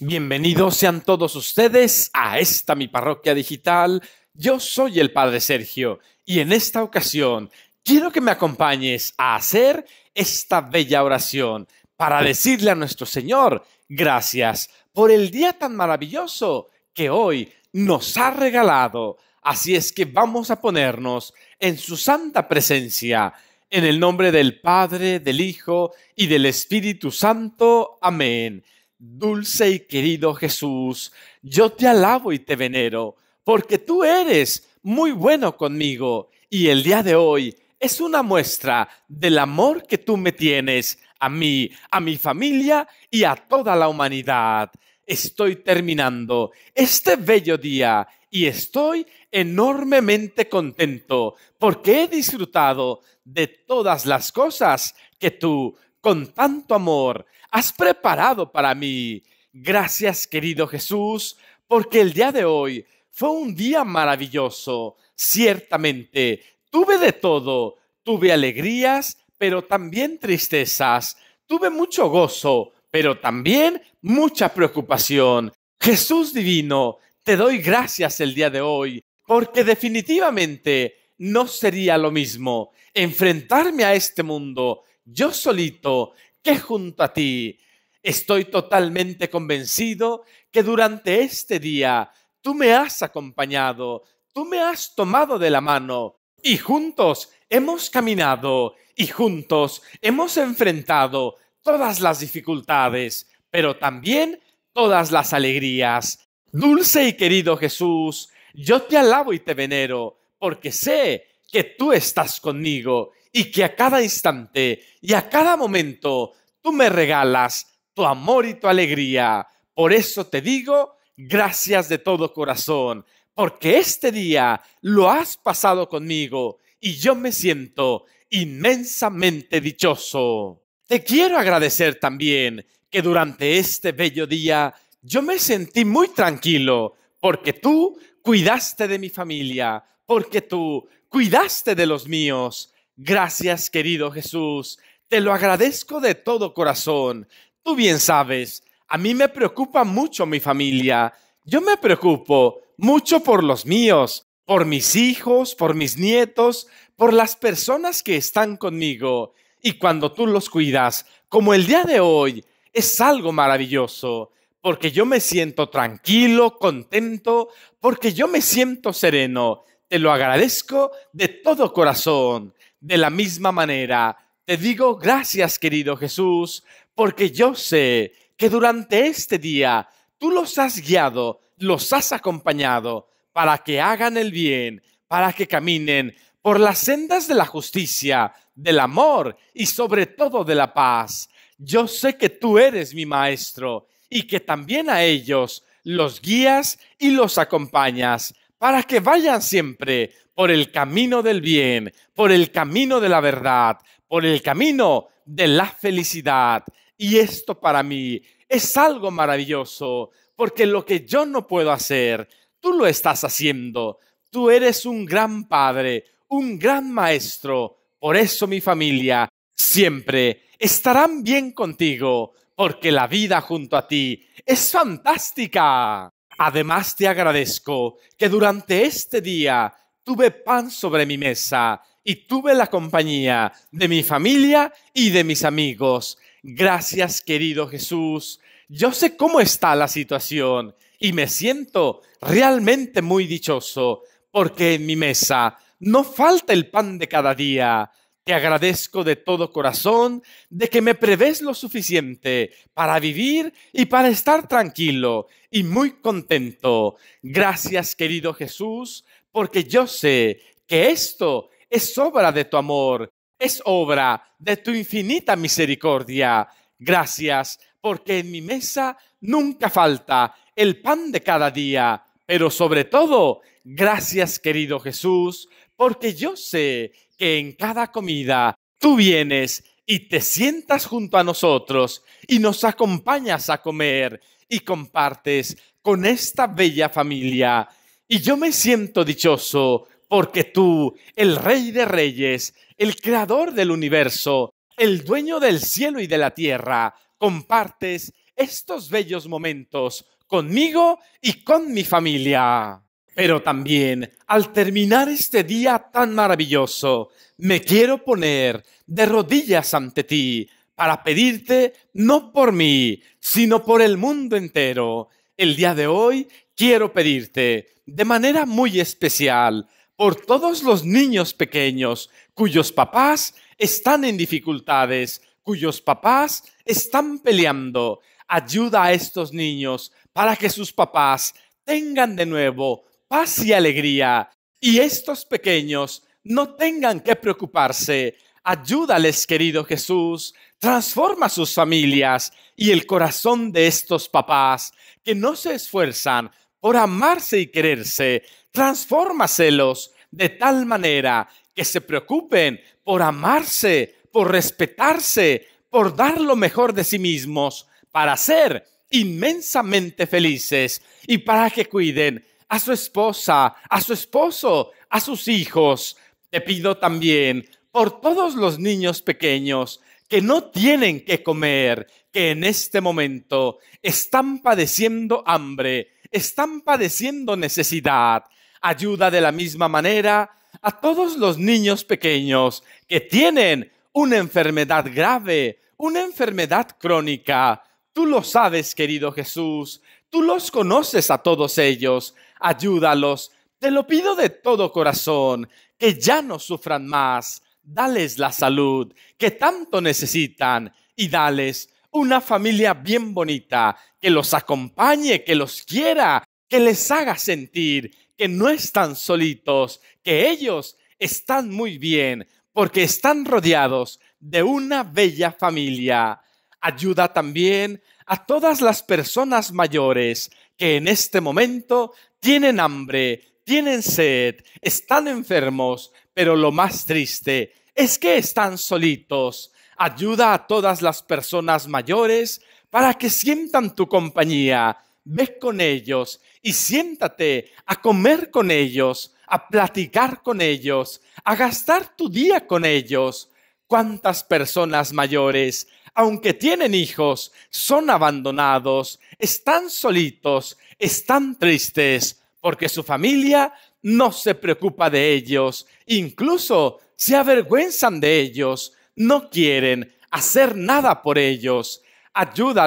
Bienvenidos sean todos ustedes a esta mi parroquia digital. Yo soy el Padre Sergio y en esta ocasión quiero que me acompañes a hacer esta bella oración para decirle a nuestro Señor gracias por el día tan maravilloso que hoy nos ha regalado. Así es que vamos a ponernos en su santa presencia, en el nombre del Padre, del Hijo y del Espíritu Santo. Amén. Dulce y querido Jesús, yo te alabo y te venero, porque tú eres muy bueno conmigo y el día de hoy es una muestra del amor que tú me tienes a mí, a mi familia y a toda la humanidad. Estoy terminando este bello día y estoy enormemente contento porque he disfrutado de todas las cosas que tú con tanto amor has preparado para mí. Gracias, querido Jesús, porque el día de hoy fue un día maravilloso. Ciertamente, tuve de todo. Tuve alegrías, pero también tristezas. Tuve mucho gozo, pero también mucha preocupación. Jesús divino, te doy gracias el día de hoy, porque definitivamente no sería lo mismo enfrentarme a este mundo yo solito, que junto a ti. Estoy totalmente convencido que durante este día tú me has acompañado, tú me has tomado de la mano y juntos hemos caminado y juntos hemos enfrentado todas las dificultades, pero también todas las alegrías. Dulce y querido Jesús, yo te alabo y te venero, porque sé que tú estás conmigo y que a cada instante y a cada momento tú me regalas tu amor y tu alegría. Por eso te digo, gracias de todo corazón, porque este día lo has pasado conmigo y yo me siento inmensamente dichoso. Te quiero agradecer también que durante este bello día yo me sentí muy tranquilo porque tú cuidaste de mi familia, porque tú cuidaste de los míos, Gracias, querido Jesús. Te lo agradezco de todo corazón. Tú bien sabes, a mí me preocupa mucho mi familia. Yo me preocupo mucho por los míos, por mis hijos, por mis nietos, por las personas que están conmigo. Y cuando tú los cuidas, como el día de hoy, es algo maravilloso, porque yo me siento tranquilo, contento, porque yo me siento sereno. Te lo agradezco de todo corazón. De la misma manera, te digo gracias, querido Jesús, porque yo sé que durante este día tú los has guiado, los has acompañado para que hagan el bien, para que caminen por las sendas de la justicia, del amor y sobre todo de la paz. Yo sé que tú eres mi maestro y que también a ellos los guías y los acompañas para que vayan siempre por el camino del bien, por el camino de la verdad, por el camino de la felicidad. Y esto para mí es algo maravilloso, porque lo que yo no puedo hacer, tú lo estás haciendo. Tú eres un gran padre, un gran maestro. Por eso mi familia siempre estarán bien contigo, porque la vida junto a ti es fantástica. Además te agradezco que durante este día tuve pan sobre mi mesa y tuve la compañía de mi familia y de mis amigos. Gracias querido Jesús. Yo sé cómo está la situación y me siento realmente muy dichoso porque en mi mesa no falta el pan de cada día te agradezco de todo corazón de que me prevés lo suficiente para vivir y para estar tranquilo y muy contento. Gracias, querido Jesús, porque yo sé que esto es obra de tu amor, es obra de tu infinita misericordia. Gracias, porque en mi mesa nunca falta el pan de cada día, pero sobre todo Gracias querido Jesús, porque yo sé que en cada comida tú vienes y te sientas junto a nosotros y nos acompañas a comer y compartes con esta bella familia. Y yo me siento dichoso porque tú, el Rey de Reyes, el Creador del universo, el dueño del cielo y de la tierra, compartes estos bellos momentos conmigo y con mi familia. Pero también, al terminar este día tan maravilloso, me quiero poner de rodillas ante ti para pedirte, no por mí, sino por el mundo entero. El día de hoy quiero pedirte, de manera muy especial, por todos los niños pequeños cuyos papás están en dificultades, cuyos papás están peleando. Ayuda a estos niños para que sus papás tengan de nuevo paz y alegría. Y estos pequeños no tengan que preocuparse. Ayúdales, querido Jesús, transforma sus familias y el corazón de estos papás que no se esfuerzan por amarse y quererse. Transfórmaselos de tal manera que se preocupen por amarse, por respetarse, por dar lo mejor de sí mismos, para ser inmensamente felices y para que cuiden a su esposa, a su esposo, a sus hijos. Te pido también por todos los niños pequeños que no tienen que comer, que en este momento están padeciendo hambre, están padeciendo necesidad. Ayuda de la misma manera a todos los niños pequeños que tienen una enfermedad grave, una enfermedad crónica. Tú lo sabes, querido Jesús, tú los conoces a todos ellos ayúdalos. Te lo pido de todo corazón, que ya no sufran más. Dales la salud que tanto necesitan y dales una familia bien bonita, que los acompañe, que los quiera, que les haga sentir que no están solitos, que ellos están muy bien, porque están rodeados de una bella familia. Ayuda también a todas las personas mayores que en este momento tienen hambre, tienen sed, están enfermos, pero lo más triste es que están solitos. Ayuda a todas las personas mayores para que sientan tu compañía. Ve con ellos y siéntate a comer con ellos, a platicar con ellos, a gastar tu día con ellos. ¿Cuántas personas mayores aunque tienen hijos, son abandonados, están solitos, están tristes, porque su familia no se preocupa de ellos, incluso se avergüenzan de ellos, no quieren hacer nada por ellos.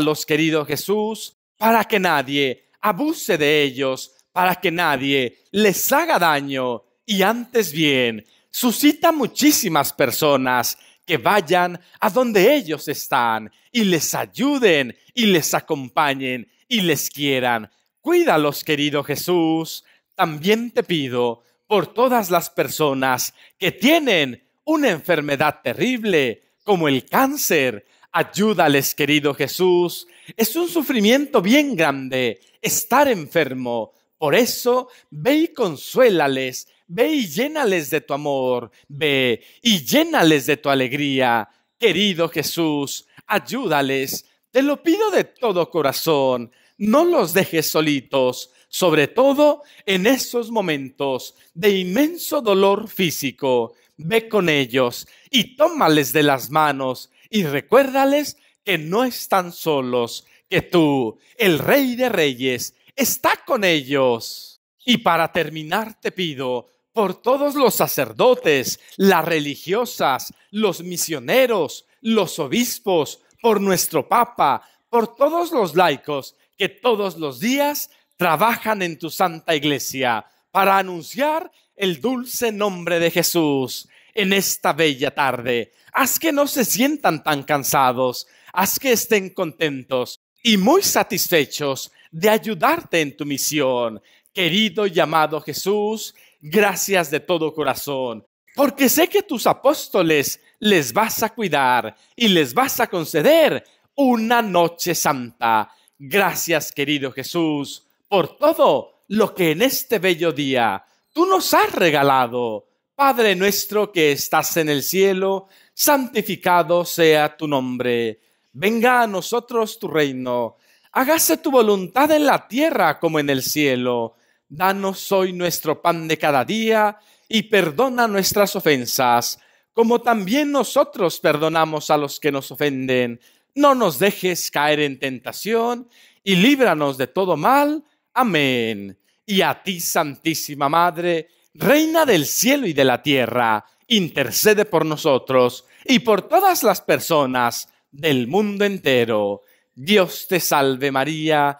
los querido Jesús, para que nadie abuse de ellos, para que nadie les haga daño y antes bien, suscita muchísimas personas que vayan a donde ellos están y les ayuden y les acompañen y les quieran. Cuídalos, querido Jesús. También te pido por todas las personas que tienen una enfermedad terrible como el cáncer. Ayúdales, querido Jesús. Es un sufrimiento bien grande estar enfermo. Por eso, ve y consuélales Ve y llénales de tu amor, ve y llénales de tu alegría. Querido Jesús, ayúdales. Te lo pido de todo corazón. No los dejes solitos, sobre todo en esos momentos de inmenso dolor físico. Ve con ellos y tómales de las manos y recuérdales que no están solos, que tú, el Rey de Reyes, está con ellos. Y para terminar te pido por todos los sacerdotes, las religiosas, los misioneros, los obispos, por nuestro Papa, por todos los laicos que todos los días trabajan en tu santa iglesia para anunciar el dulce nombre de Jesús en esta bella tarde. Haz que no se sientan tan cansados, haz que estén contentos y muy satisfechos de ayudarte en tu misión. Querido y amado Jesús, gracias de todo corazón, porque sé que tus apóstoles les vas a cuidar y les vas a conceder una noche santa. Gracias, querido Jesús, por todo lo que en este bello día tú nos has regalado. Padre nuestro que estás en el cielo, santificado sea tu nombre. Venga a nosotros tu reino. Hágase tu voluntad en la tierra como en el cielo. Danos hoy nuestro pan de cada día y perdona nuestras ofensas, como también nosotros perdonamos a los que nos ofenden. No nos dejes caer en tentación y líbranos de todo mal. Amén. Y a ti, Santísima Madre, Reina del cielo y de la tierra, intercede por nosotros y por todas las personas del mundo entero. Dios te salve María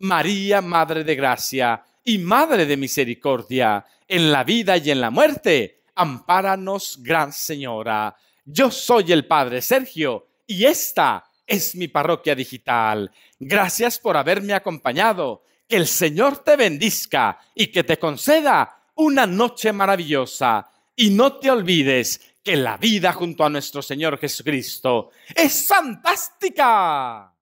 María, Madre de Gracia y Madre de Misericordia, en la vida y en la muerte, ampáranos, Gran Señora. Yo soy el Padre Sergio y esta es mi parroquia digital. Gracias por haberme acompañado. Que el Señor te bendiga y que te conceda una noche maravillosa. Y no te olvides que la vida junto a nuestro Señor Jesucristo es fantástica.